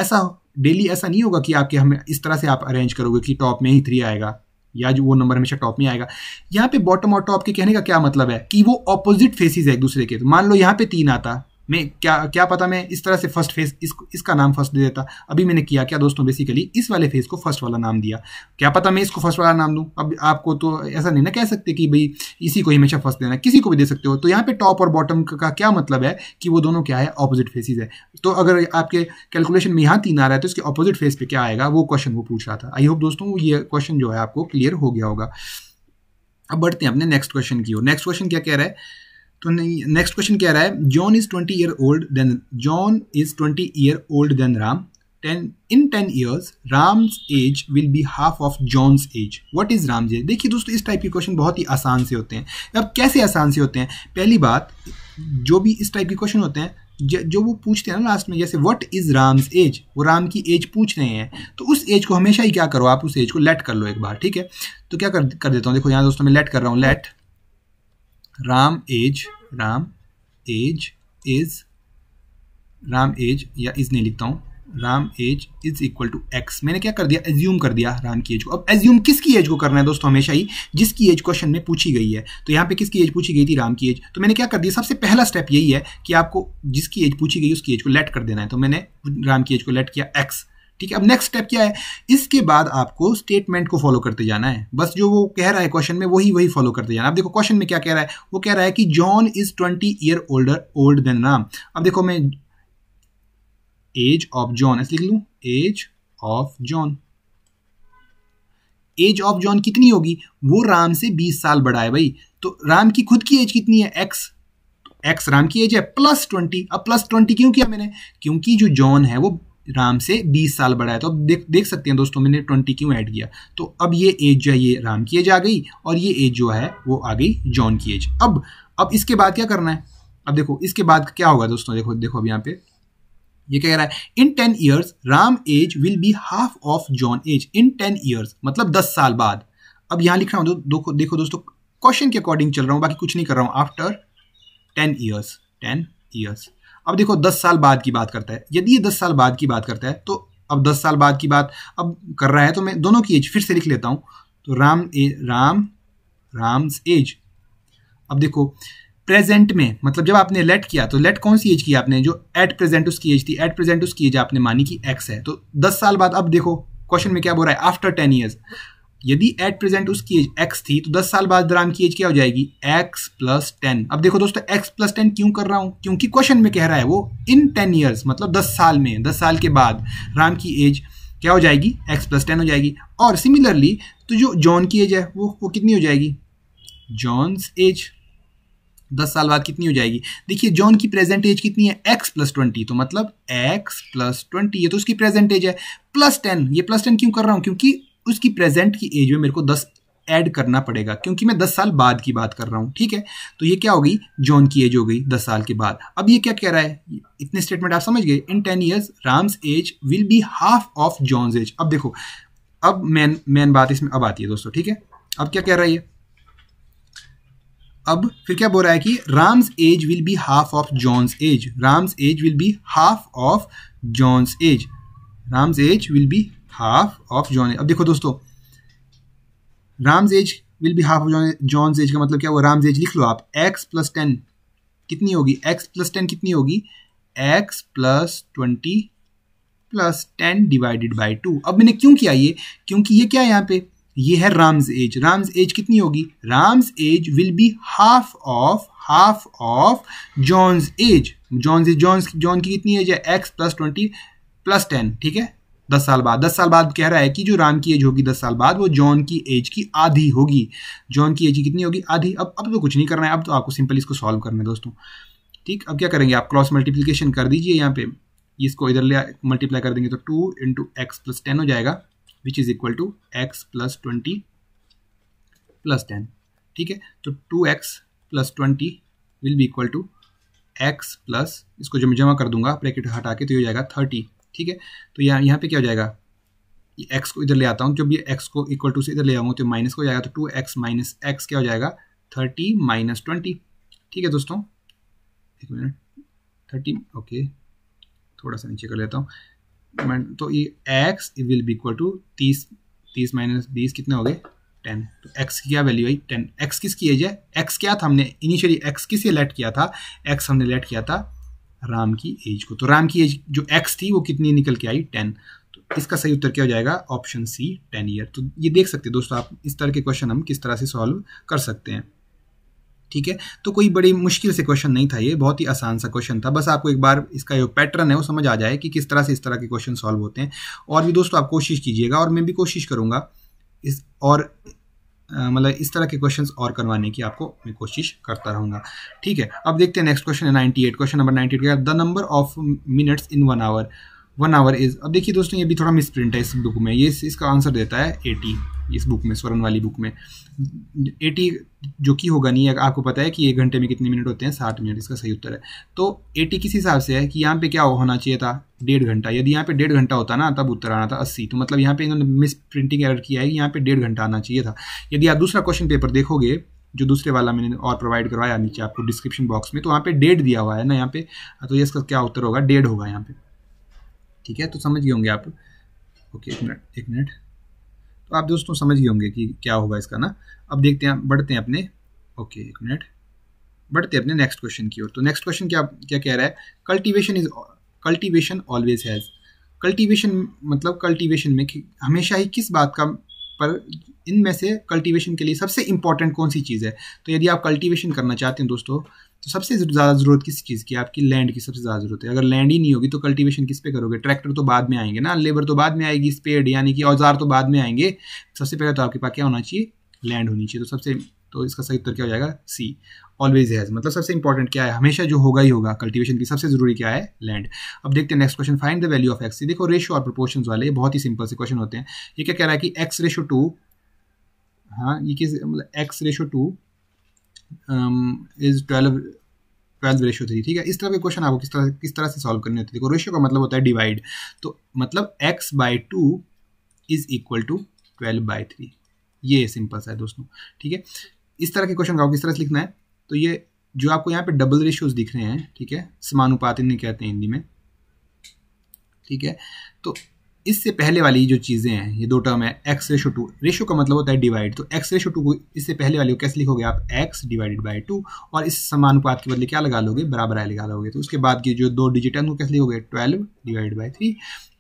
ऐसा डेली ऐसा नहीं होगा कि आपके हमें इस तरह से आप अरेंज करोगे कि टॉप में ही थ्री आएगा या जो वो नंबर हमेशा टॉप में आएगा यहाँ पे बॉटम और टॉप के कहने का क्या मतलब है कि वो ऑपोजिट फेसिस है एक दूसरे के तो मान लो यहाँ पे तीन आता मैं क्या क्या पता मैं इस तरह से फर्स्ट फेज इस, इसका नाम फर्स्ट दे देता अभी मैंने किया क्या दोस्तों बेसिकली इस वाले फेज को फर्स्ट वाला नाम दिया क्या पता मैं इसको फर्स्ट वाला नाम दूँ अब आपको तो ऐसा नहीं ना कह सकते कि भाई इसी को हमेशा फर्स्ट देना किसी को भी दे सकते हो तो यहाँ पे टॉप और बॉटम का क्या मतलब है कि वो दोनों क्या है अपोजिट फेसिस है तो अगर आपके कैलकुलेशन में यहाँ तीन आ रहा है तो इसके अपोजिट फेस पे क्या आएगा वो क्वेश्चन वो पूछ रहा था आई होप दोस्तों ये क्वेश्चन जो है आपको क्लियर हो गया होगा अब बढ़ते हैं अपने नेक्स्ट क्वेश्चन की ओर नेक्स्ट क्वेश्चन क्या कह रहा है तो नेक्स्ट क्वेश्चन कह रहा है John is twenty year old then John is twenty year old then Ram ten in ten years Ram's age will be half of John's age what is Ram जे देखिए दोस्तों इस टाइप के क्वेश्चन बहुत ही आसान से होते हैं अब कैसे आसान से होते हैं पहली बात जो भी इस टाइप के क्वेश्चन होते हैं जो वो पूछते हैं ना लास्ट में जैसे व्हाट इज़ राम्स एज वो राम की एज पूछ रहे हैं तो उस एज को हमेशा ही क्या करो आप उस एज को लेट कर लो एक बार ठीक है तो क्या कर कर देता हूँ देखो यहाँ दोस्तों मैं लेट कर रहा हूँ let Ram age Ram age is Ram age या इज नहीं लिखता हूँ Ram age is equal to x मैंने क्या कर दिया एज्यूम कर दिया राम की एज को अब एज्यूम किसकी एज को करना है दोस्तों हमेशा ही जिसकी एज क्वेश्चन में पूछी गई है तो यहाँ पे किसकी एज पूछी गई थी राम की एज तो मैंने क्या कर दिया सबसे पहला स्टेप यही है कि आपको जिसकी एज पूछी गई उसकी एज को लेट कर देना है तो मैंने राम की एज को लेट किया एक्स ठीक है अब नेक्स्ट स्टेप क्या है इसके बाद आपको स्टेटमेंट को फॉलो करते जाना है बस जो वो कह रहा है क्वेश्चन में वही वही फॉलो करते जाना अब देखो क्वेश्चन में क्या कह रहा है वो कह रहा है कि John is twenty year older old then Ram अब देखो मैं एज ऑफ जॉन ऐसे लिख लू age of John age of John कितनी होगी वो राम से 20 साल बड़ा है भाई तो राम की खुद की एज कितनी है एक्स एक्स राम की एज है प्लस ट्वेंटी अब प्लस ट्वेंटी क्यों किया मैंने क्योंकि जो जॉन है वो राम से 20 साल बड़ा है तो अब देख देख सकते हैं दोस्तों मैंने 20 क्यों ऐड किया तो अब ये एज जो है ये राम की एज आ गई और ये एज जो है वो आ गई जॉन की एज अब अब इसके बाद क्या करना है अब देखो इसके बाद क्या होगा दोस्तों देखो देखो अब यहाँ पे ये कह रहा है in ten years Ram age will be half of John age in ten years मतलब दस साल बाद अब यहाँ लिख रहा हूँ दो, दो, देखो दोस्तों क्वेश्चन के अकॉर्डिंग चल रहा हूँ बाकी कुछ नहीं कर रहा हूँ after ten years ten years अब देखो दस साल बाद की बात करता है यदि ये दस साल बाद की बात करता है तो अब दस साल बाद की बात अब कर रहा है तो मैं दोनों की एज फिर से लिख लेता हूँ तो राम ए राम राम्स एज अब देखो प्रेजेंट में मतलब जब आपने लेट किया तो लेट कौन सी एज की आपने जो एट प्रेजेंट उसकी एज थी एट प्रेजेंट उसकी एज आपने मानी कि एक्स है तो दस साल बाद अब देखो क्वेश्चन में क्या बोल रहा है आफ्टर टेन ईयर्स यदि एट प्रेजेंट उसकी एज एक्स थी तो दस साल बाद राम की एज क्या हो जाएगी एक्स प्लस टेन अब देखो दोस्तों एक्स प्लस टेन क्यों कर रहा हूं क्योंकि क्वेश्चन में कह रहा है वो इन टेन ईयर्स मतलब दस साल में दस साल के बाद राम की एज क्या हो जाएगी एक्स प्लस टेन हो जाएगी और सिमिलरली तो जो जॉन की एज है वो वो कितनी हो जाएगी जॉन्स एज दस साल बाद कितनी हो जाएगी देखिए जॉन की प्रेजेंट एज कितनी है एक्स प्लस ट्वेंटी तो मतलब एक्स प्लस ट्वेंटी ये तो उसकी प्रेजेंट एज है प्लस टेन ये प्लस टेन क्यों कर रहा हूँ क्योंकि उसकी प्रेजेंट की एज में मेरे को दस ऐड करना पड़ेगा क्योंकि मैं दस साल बाद की बात कर रहा हूँ ठीक है तो ये क्या होगी जॉन की एज हो गई दस साल के बाद अब ये क्या कह रहा है इतने स्टेटमेंट आप समझ गए in ten years Ram's age will be half of John's age अब देखो अब मेन मेन बात इसमें अब आती है दोस्तों ठीक है अब क्या कह रहा है ये अब फिर क्या बोल रहा है कि Ram's age will be half of John's age Ram's age will be half of John's age Ram's age will be half of John age अब देखो दोस्तों Ram's age will be half of John's age का मतलब क्या हुआ राम्स एज लिख लो आप एक्स प्लस टेन कितनी होगी एक्स प्लस टेन कितनी होगी x plus twenty plus ten divided by two अब मैंने क्यों किया ये क्योंकि ये क्या है यहाँ पे ये है राम्स एज राम्स एज कितनी होगी Ram's age will be half of half of John's age John's age John's John की कितनी एज है x plus twenty plus ten ठीक है दस साल बाद दस साल बाद कह रहा है कि जो राम की एज होगी दस साल बाद वो जॉन की एज की आधी होगी जॉन की एज कितनी होगी आधी अब अब तो कुछ नहीं करना है अब तो आपको सिंपल इसको सॉल्व करना है दोस्तों ठीक अब क्या करेंगे आप क्रॉस मल्टीप्लीकेशन कर दीजिए यहाँ पे इसको इधर ले मल्टीप्लाई कर देंगे तो two into x plus ten हो जाएगा which is equal to x plus twenty plus ten ठीक है तो two x plus twenty will be equal to x plus इसको जब मैं जमा कर दूंगा ब्रैकेट हटा के तो ये हो जाएगा थर्टी ठीक है तो यहाँ यहाँ पे क्या हो जाएगा एक्स को इधर ले आता हूँ जब ये एक्स को इक्वल टू से इधर ले आऊँगा तो माइनस को जाएगा तो टू एक्स माइनस एक्स क्या हो जाएगा थर्टी माइनस ट्वेंटी ठीक है दोस्तों एक मिनट थर्टी ओके थोड़ा सा नीचे कर लेता हूँ तो ये x will be equal to तीस तीस माइनस बीस कितने हो गए टेन तो एक्स की क्या वैल्यू आई टेन एक्स किसकी एज है एक्स क्या था हमने इनिशियली एक्स किस लेट किया था एक्स हमने लेट किया था राम की एज को तो राम की एज जो एक्स थी वो कितनी निकल के आई टेन तो इसका सही उत्तर क्या हो जाएगा ऑप्शन सी टेन ईयर तो ये देख सकते हैं दोस्तों आप इस तरह के क्वेश्चन हम किस तरह से सॉल्व कर सकते हैं ठीक है तो कोई बड़ी मुश्किल से क्वेश्चन नहीं था ये बहुत ही आसान सा क्वेश्चन था बस आपको एक बार इसका जो पैटर्न है वो समझ आ जाए कि किस तरह से इस तरह के क्वेश्चन सॉल्व होते हैं और भी दोस्तों आप कोशिश कीजिएगा और मैं भी कोशिश करूँगा इस और मतलब इस तरह के क्वेश्चन और करवाने की आपको मैं कोशिश करता रहूँगा ठीक है अब देखते हैं नेक्स्ट क्वेश्चन है ninety eight question number ninety eight the number of minutes in one hour one hour is अब देखिए दोस्तों ये भी थोड़ा मिस प्रिंट है इस बुक में ये इस, इसका आंसर देता है एटी इस बुक में स्वर्ण वाली बुक में एटी जो कि होगा नहीं आपको पता है कि एक घंटे में कितने मिनट होते हैं साठ मिनट इसका सही उत्तर है तो एटी किस हिसाब से है कि यहाँ पे क्या होना चाहिए था डेढ़ घंटा यदि यहाँ पे डेढ़ घंटा होता ना तब उत्तर आना था अस्सी तो मतलब यहाँ पे इन्होंने मिस प्रिंटिंग एयर किया है कि यहाँ पे डेढ़ घंटा आना चाहिए था यदि आप दूसरा क्वेश्चन पेपर देखोगे जो दूसरे वाला मैंने और प्रोवाइड करवाया नीचे आपको डिस्क्रिप्शन बॉक्स में तो वहाँ पे डेट दिया हुआ है ना यहाँ पे तो ये इसका क्या उत्तर होगा डेढ़ होगा यहाँ पे ठीक है तो समझ गए होंगे आप ओके एक मिनट एक मिनट तो आप दोस्तों समझ गए होंगे कि क्या होगा इसका ना अब देखते हैं बढ़ते हैं अपने ओके एक मिनट बढ़ते हैं अपने नेक्स्ट क्वेश्चन की ओर तो नेक्स्ट क्वेश्चन क्या क्या कह रहा है cultivation is cultivation always has cultivation मतलब कल्टीवेशन में हमेशा ही किस बात का पर इनमें से कल्टीवेशन के लिए सबसे इंपॉर्टेंट कौन सी चीज़ है तो यदि आप कल्टीवेशन करना चाहते हैं दोस्तों तो सबसे ज़्यादा ज़रूरत किस चीज़ की आपकी लैंड की सबसे ज़्यादा ज़रूरत है अगर लैंड ही नहीं होगी तो कल्टीवेशन किस पे करोगे ट्रैक्टर तो बाद में आएंगे ना लेबर तो बाद में आएगी स्पेड यानी कि औजार तो बाद में आएंगे सबसे पहले तो आपके पास क्या होना चाहिए लैंड होनी चाहिए तो सबसे तो इसका सही उत्तर क्या हो जाएगा सी ऑलवेज हैज़ मतलब सबसे इंपॉर्टेंट क्या है हमेशा जो होगा ही होगा कल्टीवेशन की सबसे जरूरी क्या है लैंड अब देखते हैं next question find the value of x देखो रेशो और प्रोपोर्शन वाले बहुत ही सिंपल से क्वेश्चन होते हैं ये क्या कह रहा है कि एक्स रेशो टू हाँ ये किस मतलब x ratio two is twelve twelfth ratio three ठीक है इस तरह के क्वेश्चन आपको किस तरह किस तरह से सॉल्व करने होते हैं देखो रेशियो का मतलब होता है डिवाइड तो मतलब x by two is equal to twelve by three ये सिंपल सा है दोस्तों ठीक है इस तरह के क्वेश्चन का आपको किस तरह से लिखना है तो ये जो आपको यहाँ पे डबल रेशियोज दिख रहे हैं ठीक है समानुपात इन्हें कहते हैं हिंदी में ठीक है तो इससे पहले वाली जो चीज़ें हैं ये दो टर्म है एक्स रेशो टू रेशो का मतलब होता है डिवाइड तो एक्स रेशो टू को इससे पहले वाली को कैसे लिखोगे आप एक्स डिवाइडेड बाई टू और इस समानुपात के बदले क्या लगा लोगे बराबर आए लगा लोगे तो उसके बाद की जो दो डिजिट है उनको कैसे लिखोगे ट्वेल्व डिवाइड बाई थ्री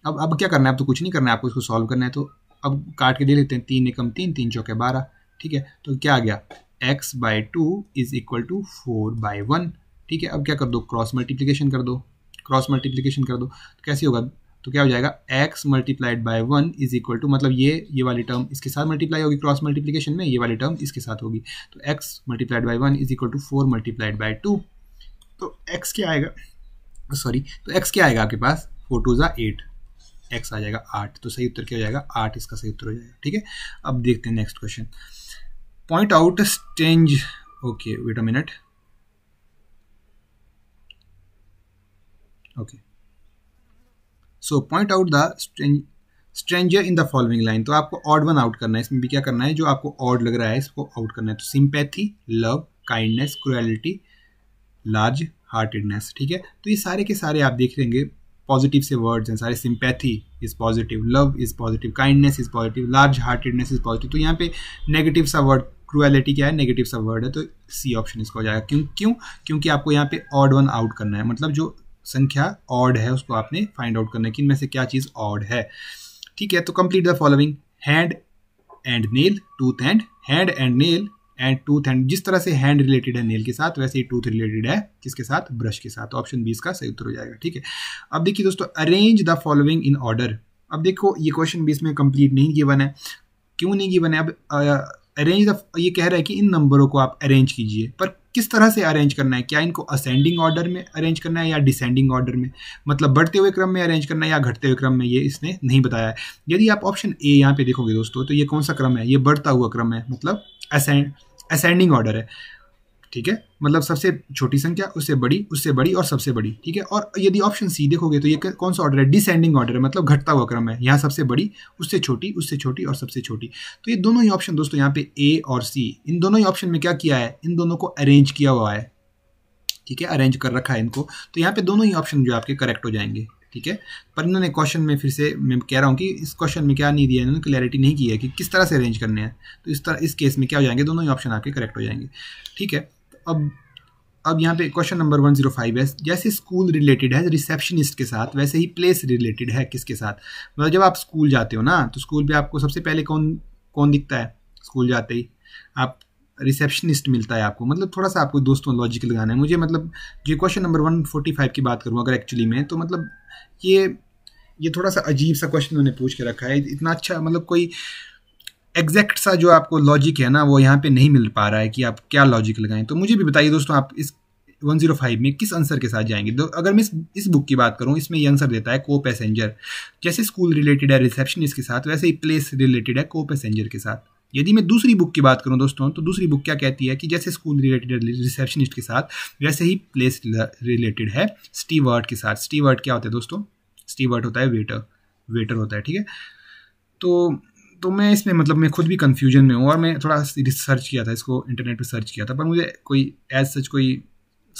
अब अब क्या करना है अब तो कुछ नहीं करना है आपको इसको सॉल्व करना है तो अब काट के दे लेते हैं तीन एकम तीन तीन चौके बारह ठीक है तो क्या आ गया x by two is equal to four by one ठीक है अब क्या कर दो क्रॉस मल्टीप्लीकेशन कर दो क्रॉस मल्टीप्लीकेशन कर दो तो कैसे होगा तो क्या हो जाएगा x multiplied by one is equal to मतलब ये ये वाली टर्म इसके साथ मल्टीप्लाई होगी क्रॉस मल्टीप्लीकेशन में ये वाली टर्म इसके साथ होगी तो x multiplied by one is equal to four multiplied by two तो x क्या आएगा सॉरी तो x क्या आएगा आपके पास फोर टू ज़ा एट एक्स आ जाएगा आठ तो सही उत्तर क्या हो जाएगा आठ इसका सही उत्तर हो जाएगा ठीक है अब देखते हैं next question point out strange okay wait a minute okay so point out the stranger in the following line तो आपको ऑड वन आउट करना है इसमें भी क्या करना है जो आपको ऑड लग रहा है इसको आउट करना है तो sympathy love kindness cruelty large heartedness ठीक है तो ये सारे के सारे आप देख लेंगे पॉजिटिव से वर्ड्स हैं सारे sympathy is positive love is positive kindness is positive large heartedness is positive तो यहाँ पे नेगेटिव सा वर्ड क्रुएलिटी क्या है नेगेटिव सा वर्ड है तो सी ऑप्शन इसका हो जाएगा क्यों क्यों क्योंकि आपको यहाँ पे ऑड वन आउट करना है मतलब जो संख्या ऑड है उसको आपने फाइंड आउट करना है कि इनमें से क्या चीज़ ऑड है ठीक है तो complete the following hand and nail tooth and hand and nail and tooth and जिस तरह से हैंड रिलेटेड है नेल के साथ वैसे ही टूथ रिलेटेड है किसके साथ ब्रश के साथ ऑप्शन बी इसका सही उत्तर हो जाएगा ठीक है अब देखिए दोस्तों arrange the following in order अब देखो ये क्वेश्चन भी इसमें कंप्लीट नहीं गिवन है क्यों नहीं गिवन है अब अरेंज द ये कह रहा है कि इन नंबरों को आप अरेंज कीजिए पर किस तरह से अरेंज करना है क्या इनको असेंडिंग ऑर्डर में अरेंज करना है या डिसेंडिंग ऑर्डर में मतलब बढ़ते हुए क्रम में अरेंज करना है या घटते हुए क्रम में ये इसने नहीं बताया है यदि आप ऑप्शन ए यहाँ पे देखोगे दोस्तों तो ये कौन सा क्रम है ये बढ़ता हुआ क्रम है मतलब असेंड असेंडिंग ऑर्डर है ठीक है मतलब सबसे छोटी संख्या उससे बड़ी उससे बड़ी और सबसे बड़ी ठीक है और यदि ऑप्शन सी देखोगे तो ये कौन सा ऑर्डर है डिसेंडिंग ऑर्डर है मतलब घटता हुआ क्रम है यहाँ सबसे बड़ी उससे छोटी उससे छोटी और सबसे छोटी तो ये दोनों ही ऑप्शन दोस्तों यहाँ पे ए और सी इन दोनों ही ऑप्शन में क्या किया है इन दोनों को अरेंज किया हुआ है ठीक है अरेंज कर रखा है इनको तो यहाँ पे दोनों ही ऑप्शन जो आपके करेक्ट हो जाएंगे ठीक है पर इन्होंने क्वेश्चन में फिर से मैं कह रहा हूँ कि इस क्वेश्चन में क्या नहीं दिया इन्होंने क्लैरिटी नहीं की है कि किस तरह से अरेंज करने हैं तो इस तरह इस केस में क्या हो जाएंगे दोनों ही ऑप्शन आपके करेक्ट हो जाएंगे ठीक है अब अब यहाँ पे question number one zero five है जैसे स्कूल रिलेटेड है रिसेप्शनिस्ट के साथ वैसे ही प्लेस रिलेटेड है किसके साथ मतलब जब आप स्कूल जाते हो ना तो स्कूल पे आपको सबसे पहले कौन कौन दिखता है स्कूल जाते ही आप रिसेप्शनिस्ट मिलता है आपको मतलब थोड़ा सा आपको दोस्तों लॉजिक लगाना है मुझे मतलब जो क्वेश्चन नंबर वन फाइव की बात करूँ अगर एक्चुअली में तो मतलब ये ये थोड़ा सा अजीब सा क्वेश्चन उन्होंने पूछ के रखा है इतना अच्छा मतलब कोई एग्जैक्ट सा जो आपको लॉजिक है ना वो यहाँ पे नहीं मिल पा रहा है कि आप क्या लॉजिक लगाएं तो मुझे भी बताइए दोस्तों आप इस 105 में किस आंसर के साथ जाएंगे तो अगर मैं इस, इस बुक की बात करूँ इसमें ये आंसर देता है को पैसेंजर जैसे स्कूल रिलेटेड है रिसेप्शनिस्ट के साथ वैसे ही प्लेस रिलेटेड है को पैसेंजर के साथ यदि मैं दूसरी बुक की बात करूं दोस्तों तो दूसरी बुक क्या कहती है कि जैसे स्कूल रिलेटेड रिसेप्शनिस्ट के साथ वैसे ही प्लेस रिलेटेड है स्टीवर्ट के साथ स्टीवर्ट क्या होता है दोस्तों स्टीवर्ट होता है वेटर वेटर होता है ठीक है तो तो मैं इसमें मतलब मैं खुद भी कन्फ्यूजन में हूँ और मैं थोड़ा रिसर्च किया था इसको इंटरनेट पर सर्च किया था पर मुझे कोई एज सच कोई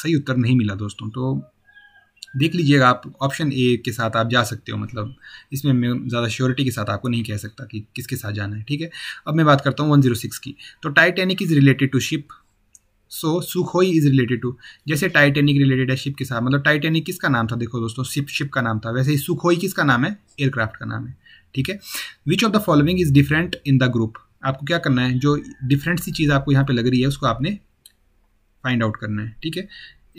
सही उत्तर नहीं मिला दोस्तों तो देख लीजिएगा आप ऑप्शन ए के साथ आप जा सकते हो मतलब इसमें मैं ज़्यादा श्योरिटी के साथ आपको नहीं कह सकता कि किसके साथ जाना है ठीक है अब मैं बात करता हूँ वन जीरो सिक्स की तो Titanic is related to ship so Sukhoi is related to जैसे टाइटेनिक रिलेटेड है शिप के साथ मतलब टाइटेनिक किसका नाम था देखो दोस्तों शिप शिप का नाम था वैसे ही सुखोई किसका नाम है एयरक्राफ्ट का नाम है ठीक है which of the following is different in the group आपको क्या करना है जो डिफरेंट सी चीज़ आपको यहाँ पे लग रही है उसको आपने फाइंड आउट करना है ठीक है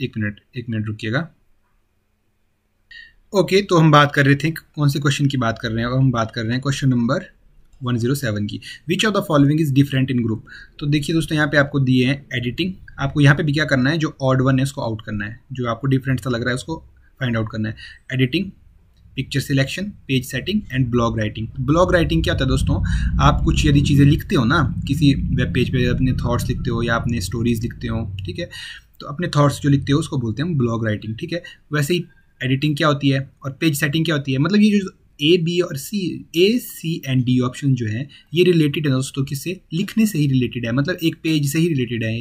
एक मिनट एक मिनट रुकिएगा ओके okay, तो हम बात कर रहे थे कौन से क्वेश्चन की बात कर रहे हैं और हम बात कर रहे हैं क्वेश्चन नंबर 107 की which of the following is different in group तो देखिए दोस्तों यहाँ पे आपको दिए हैं एडिटिंग आपको यहाँ पे भी क्या करना है जो ऑड वन है उसको आउट करना है जो आपको डिफरेंट सा लग रहा है उसको फाइंड आउट करना है editing picture selection page setting and blog writing blog writing क्या होता है दोस्तों आप कुछ यदि चीज़ें लिखते हो ना किसी वेब पेज पर अपने थाट्स लिखते हो या अपने स्टोरीज लिखते हो ठीक है तो अपने थाट्स जो लिखते हो उसको बोलते हैं ब्लॉग राइटिंग ठीक है वैसे ही एडिटिंग क्या होती है और पेज सेटिंग क्या होती है मतलब ये जो ए बी और C A C and D option जो है ये रिलेटेड है दोस्तों किससे लिखने से ही रिलेटेड है मतलब एक पेज से ही रिलेटेड है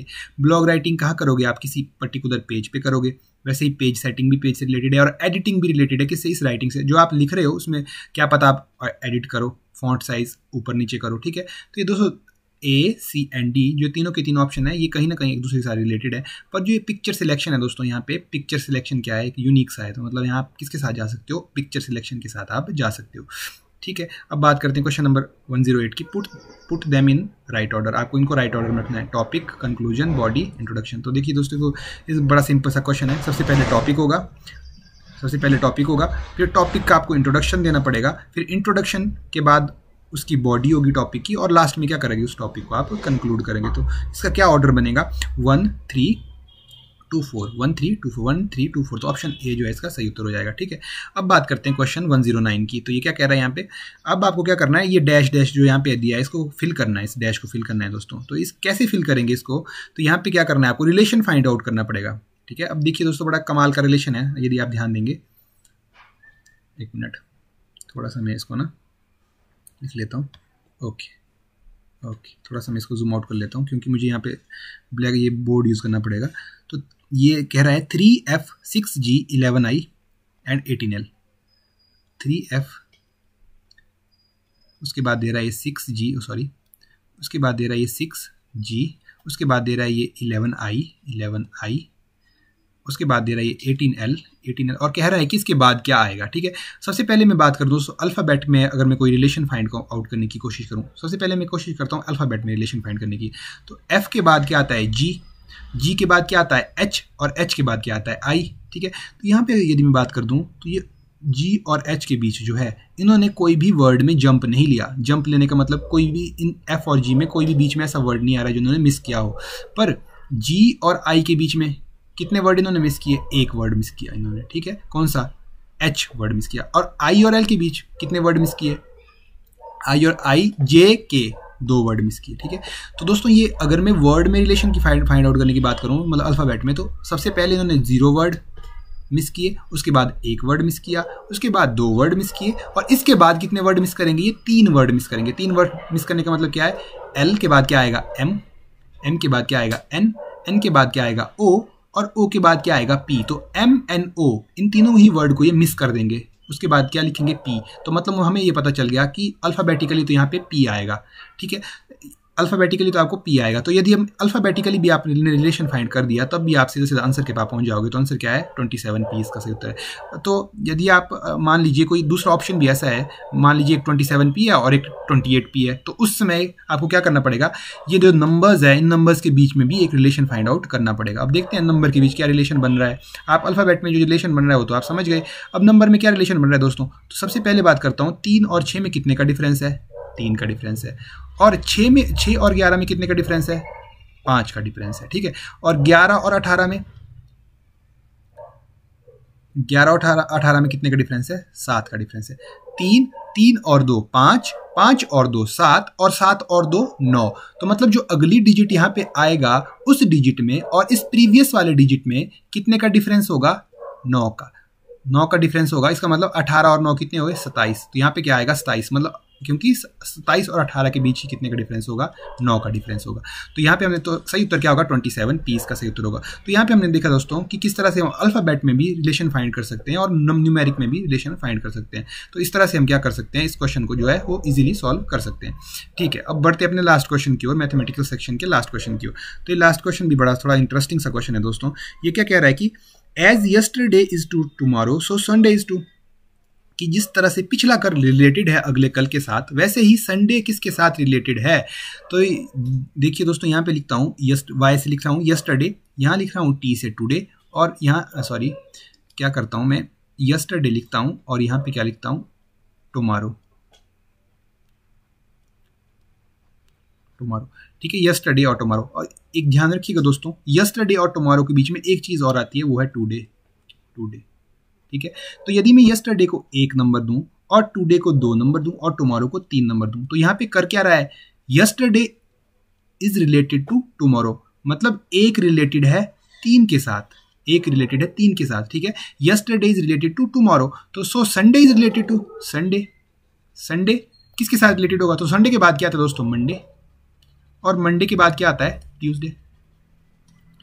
ब्लॉग राइटिंग कहाँ करोगे आप किसी पर्टिकुलर पेज पे करोगे वैसे ही पेज सेटिंग भी पेज से रिलेटेड है और एडिटिंग भी रिलेटेड है किससे इस राइटिंग से जो आप लिख रहे हो उसमें क्या पता आप एडिट करो फॉन्ट साइज ऊपर नीचे करो ठीक है तो ये दोस्तों ए सी एंड डी जो तीनों के तीनों ऑप्शन है ये कहीं ना कहीं एक दूसरे के साथ रिलेटेड है पर जो ये पिक्चर सिलेक्शन है दोस्तों यहाँ पे पिक्चर सिलेक्शन क्या है एक यूनिक सा है तो मतलब यहाँ आप किसके साथ जा सकते हो पिक्चर सिलेक्शन के साथ आप जा सकते हो ठीक है अब बात करते हैं क्वेश्चन नंबर 108 की put put them in right order आपको इनको राइट ऑर्डर में रखना है टॉपिक कंक्लूजन बॉडी इंट्रोडक्शन तो देखिए दोस्तों को तो इस बड़ा सिंपल सा क्वेश्चन है सबसे पहले टॉपिक होगा सबसे पहले टॉपिक होगा फिर टॉपिक का आपको इंट्रोडक्शन देना पड़ेगा फिर इंट्रोडक्शन के बाद उसकी बॉडी होगी टॉपिक की और लास्ट में क्या करेंगे उस टॉपिक को आप कंक्लूड करेंगे तो इसका क्या ऑर्डर बनेगा one three two four one three two four one three two four तो ऑप्शन ए जो है इसका सही उत्तर हो जाएगा ठीक है अब बात करते हैं क्वेश्चन वन जीरो नाइन की तो ये क्या कह रहा है यहाँ पे अब आपको क्या करना है ये डैश डैश जो यहाँ पे दिया है इसको फिल करना है इस डैश को फिल करना है दोस्तों तो इस कैसे फिल करेंगे इसको तो यहाँ पे क्या करना है आपको रिलेशन फाइंड आउट करना पड़ेगा ठीक है अब देखिए दोस्तों बड़ा कमाल का रिलेशन है यदि आप ध्यान देंगे एक मिनट थोड़ा सा मैं इसको ना लिख लेता हूँ ओके ओके थोड़ा सा मैं इसको जूम आउट कर लेता हूँ क्योंकि मुझे यहाँ पे ब्लैक ये बोर्ड यूज़ करना पड़ेगा ये कह रहा है three F six G eleven I and eighteen L three F उसके बाद दे रहा है ये सिक्स जी सॉरी उसके बाद दे रहा है ये सिक्स जी उसके बाद दे रहा है ये इलेवन आई इलेवन आई उसके बाद दे रहा है ये एटीन एल एटीन एल और कह रहा है कि इसके बाद क्या आएगा ठीक है सबसे पहले मैं बात कर दोस्तों अल्फ़ाबेट में अगर मैं कोई रिलेशन फाइंड आउट करने की कोशिश करूँ सबसे पहले मैं कोशिश करता हूँ अल्फ़ाबेट में रिलेशन फाइंड करने की तो एफ़ के बाद क्या आता है जी जी के बाद क्या आता है एच और एच के बाद क्या आता है आई ठीक है तो यहाँ पे यदि मैं बात कर दूँ तो ये जी और एच के बीच जो है इन्होंने कोई भी वर्ड में जंप नहीं लिया जंप लेने का मतलब कोई भी इन एफ और जी में कोई भी बीच में ऐसा वर्ड नहीं आ रहा है जो इन्होंने मिस किया हो पर जी और आई के बीच में कितने वर्ड इन्होंने मिस किए एक वर्ड मिस किया इन्होंने ठीक है कौन सा एच वर्ड मिस किया और आई और एल के बीच कितने वर्ड मिस किए आई और आई जे के दो वर्ड मिस किए ठीक है तो दोस्तों ये अगर मैं वर्ड में रिलेशन की फाइंड फाइंड आउट करने की बात करूँ मतलब अल्फ़ाबेट में तो सबसे पहले इन्होंने ज़ीरो वर्ड मिस किए उसके बाद एक वर्ड मिस किया उसके बाद दो वर्ड मिस किए और इसके बाद कितने वर्ड मिस करेंगे ये तीन वर्ड मिस करेंगे तीन वर्ड मिस करने का मतलब क्या है एल के बाद क्या आएगा एम एम के बाद क्या आएगा एन एन के बाद क्या आएगा ओ और ओ के बाद क्या आएगा पी तो एम एन ओ इन तीनों ही वर्ड को ये मिस कर देंगे उसके बाद क्या लिखेंगे पी तो मतलब हमें ये पता चल गया कि अल्फ़ाबेटिकली तो यहाँ पे पी आएगा ठीक है अल्फ़ाबेटिकली तो आपको पी आएगा तो यदि हम अल्फ़ाबेटिकली भी आपने रिलेशन फाइंड कर दिया तब भी आप सीधे सीधे आंसर के पास पहुंच जाओगे तो आंसर क्या है ट्वेंटी सेवन पी इसका सही उत्तर है तो यदि आप मान लीजिए कोई दूसरा ऑप्शन भी ऐसा है मान लीजिए एक ट्वेंटी सेवन पी है और एक ट्वेंटी एट पी है तो उस समय आपको क्या करना पड़ेगा ये जो नंबर्स है इन नंबर्स के बीच में भी एक रिलेशन फाइंड आउट करना पड़ेगा अब देखते हैं नंबर के बीच क्या रिलेशन बन रहा है आप अल्फ़ाबेट में जो रिलेशन बन रहा है वो तो आप समझ गए अब नंबर में क्या रिलेशन बन रहा है दोस्तों तो सबसे पहले बात करता हूँ तीन और छः में कितने का डिफरेंस है तीन का डिफरेंस है और छः में छः और ग्यारह में कितने का डिफरेंस है पाँच का डिफरेंस है ठीक है और ग्यारह और अठारह में ग्यारह अठारह अठारह में कितने का डिफरेंस है सात का डिफरेंस है तीन तीन और दो पाँच पाँच और दो सात और सात और दो नौ तो मतलब जो अगली डिजिट यहाँ पे आएगा उस डिजिट में और इस प्रीवियस वाले डिजिट में कितने का डिफरेंस होगा नौ का नौ का डिफरेंस होगा इसका मतलब अठारह और नौ कितने हुए सत्ताईस तो यहाँ पे क्या आएगा सत्ताईस मतलब क्योंकि सत्ताईस और अठारह के बीच ही कितने का डिफरेंस होगा नौ का डिफरेंस होगा तो यहाँ पे हमने तो सही उत्तर क्या होगा ट्वेंटी सेवन तीस का सही उत्तर होगा तो यहाँ पे हमने देखा दोस्तों कि किस तरह से हम अल्फ़ाबेट में भी रिलेशन फाइंड कर सकते हैं और न्यूमेरिक में भी रिलेशन फाइंड कर सकते हैं तो इस तरह से हम क्या कर सकते हैं इस क्वेश्चन को जो है वो ईजिली सॉल्व कर सकते हैं ठीक है अब बढ़ते अपने लास्ट क्वेश्चन की ओर मैथमेटिकल सेक्शन के लास्ट क्वेश्चन की ओर तो ये लास्ट क्वेश्चन भी बड़ा थोड़ा इंटरेस्टिंग सा क्वेश्चन है दोस्तों ये क्या कह रहा है कि as yesterday is to tomorrow so Sunday is to कि जिस तरह से पिछला कल रिलेटेड है अगले कल के साथ वैसे ही संडे किसके साथ रिलेटेड है तो देखिए दोस्तों यहाँ पे लिखता हूँ यस्ट वाई से लिख रहा हूँ यस्टरडे यहाँ लिख रहा हूँ टी से टुडे और यहाँ सॉरी क्या करता हूँ मैं यस्टरडे लिखता हूँ और यहाँ पे क्या लिखता हूँ टुमारो टुमारो ठीक है यस्टरडे और टुमारो और एक ध्यान रखिएगा दोस्तों यस्टरडे और टुमारो के बीच में एक चीज़ और आती है वो है टुडे टुडे ठीक है तो यदि मैं यस्टरडे को एक नंबर दूं और टूडे को दो नंबर दूं और टुमारो को तीन नंबर दूं तो यहाँ पे कर क्या रहा है yesterday is related to tomorrow मतलब एक रिलेटेड है तीन के साथ एक रिलेटेड है तीन के साथ ठीक है yesterday is related to tomorrow तो so Sunday is related to Sunday Sunday किसके साथ रिलेटेड होगा तो संडे के बाद क्या आता है दोस्तों मंडे और मंडे के बाद क्या आता है ट्यूजडे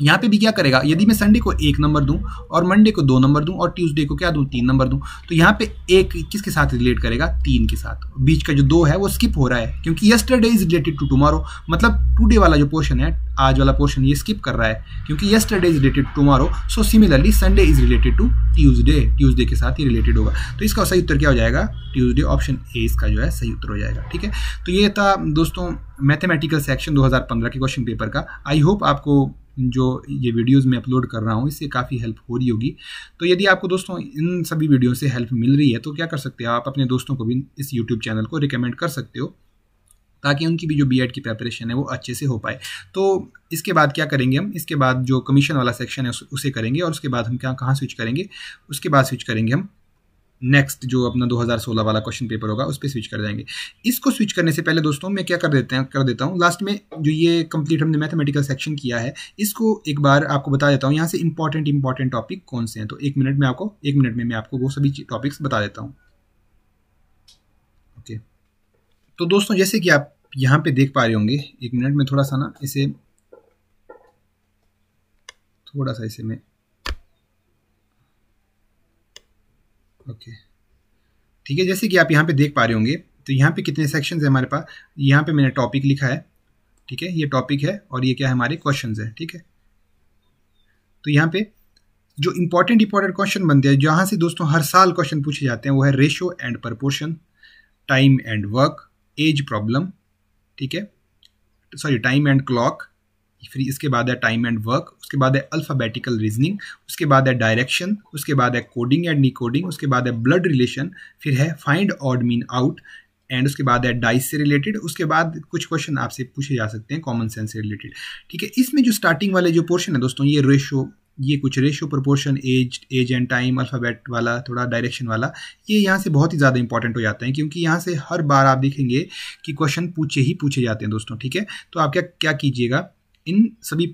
यहाँ पे भी क्या करेगा यदि मैं संडे को एक नंबर दूं और मंडे को दो नंबर दूँ और ट्यूसडे को क्या दूँ तीन नंबर दूँ तो यहाँ पे एक किसके साथ रिलेट करेगा तीन के साथ बीच का जो दो है वो स्किप हो रहा है क्योंकि yesterday is related to tomorrow मतलब टुडे वाला जो पोर्शन है आज वाला पोर्शन ये स्किप कर रहा है क्योंकि yesterday is related tomorrow so similarly Sunday is related to Tuesday Tuesday के साथ ही रिलेटेड होगा तो इसका सही उत्तर क्या हो जाएगा ट्यूजडे ऑप्शन ए इसका जो है सही उत्तर हो जाएगा ठीक है तो ये था दोस्तों मैथमेटिकल सेक्शन पंद्रह के क्वेश्चन पेपर का आई होप आपको जो ये वीडियोज़ मैं अपलोड कर रहा हूँ इससे काफ़ी हेल्प हो रही होगी तो यदि आपको दोस्तों इन सभी वीडियो से हेल्प मिल रही है तो क्या कर सकते हो आप अपने दोस्तों को भी इस यूट्यूब चैनल को रिकमेंड कर सकते हो ताकि उनकी भी जो बी की प्रेपरेशन है वो अच्छे से हो पाए तो इसके बाद क्या करेंगे हम इसके बाद जो कमीशन वाला सेक्शन है उसे करेंगे और उसके बाद हम क्या कहाँ स्विच करेंगे उसके बाद स्विच करेंगे हम नेक्स्ट जो अपना 2016 वाला क्वेश्चन पेपर होगा उस पर स्विच कर जाएंगे इसको स्विच करने से पहले दोस्तों मैं क्या कर देते हैं कर देता हूँ लास्ट में जो ये कंप्लीट हमने मैथमेटिकल सेक्शन किया है इसको एक बार आपको बता देता हूँ यहाँ से इंपॉर्टेंट इंपॉर्टेंट टॉपिक कौन से हैं तो एक मिनट में आपको एक मिनट में मैं आपको वो सभी टॉपिक्स बता देता हूँ ओके तो दोस्तों जैसे कि आप यहाँ पर देख पा रहे होंगे एक मिनट में थोड़ा सा ना इसे थोड़ा सा इसे मैं ओके ठीक है जैसे कि आप यहाँ पे देख पा रहे होंगे तो यहाँ पे कितने सेक्शंस है हमारे पास यहाँ पे मैंने टॉपिक लिखा है ठीक है ये टॉपिक है और ये क्या है हमारे क्वेश्चन हैं ठीक है तो यहाँ पे जो इम्पोर्टेंट इंपॉर्टेंट क्वेश्चन बनते हैं जहाँ से दोस्तों हर साल क्वेश्चन पूछे जाते हैं वो है ratio and proportion time and work age problem ठीक है सॉरी टाइम एंड क्लॉक फिर इसके बाद है टाइम एंड वर्क उसके बाद है अल्फ़ाबेटिकल रीजनिंग उसके बाद है डायरेक्शन उसके बाद है कोडिंग एंड निकोडिंग उसके बाद है ब्लड रिलेशन फिर है find odd mean out and उसके बाद है डाइस से रिलेटेड उसके बाद कुछ क्वेश्चन आपसे पूछे जा सकते हैं कॉमन सेंस से रिलेटेड ठीक है इसमें जो स्टार्टिंग वाले जो पोर्शन है दोस्तों ये रेशो ये कुछ ratio proportion age age and time alphabet वाला थोड़ा डायरेक्शन वाला ये यहाँ से बहुत ही ज़्यादा इंपॉर्टेंट हो जाते हैं क्योंकि यहाँ से हर बार आप देखेंगे कि क्वेश्चन पूछे ही पूछे जाते हैं दोस्तों ठीक है तो आप क्या क्या कीजिएगा इन सभी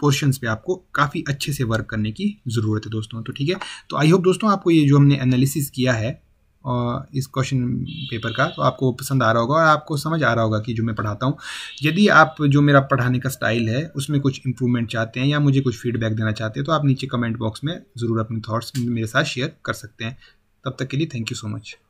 पोर्शंस पे आपको काफ़ी अच्छे से वर्क करने की ज़रूरत है दोस्तों तो ठीक है तो आई होप दोस्तों आपको ये जो हमने एनालिसिस किया है और इस क्वेश्चन पेपर का तो आपको पसंद आ रहा होगा और आपको समझ आ रहा होगा कि जो मैं पढ़ाता हूँ यदि आप जो मेरा पढ़ाने का स्टाइल है उसमें कुछ इंप्रूवमेंट चाहते हैं या मुझे कुछ फीडबैक देना चाहते हैं तो आप नीचे कमेंट बॉक्स में ज़रूर अपने थाट्स मेरे साथ शेयर कर सकते हैं तब तक के लिए थैंक यू सो मच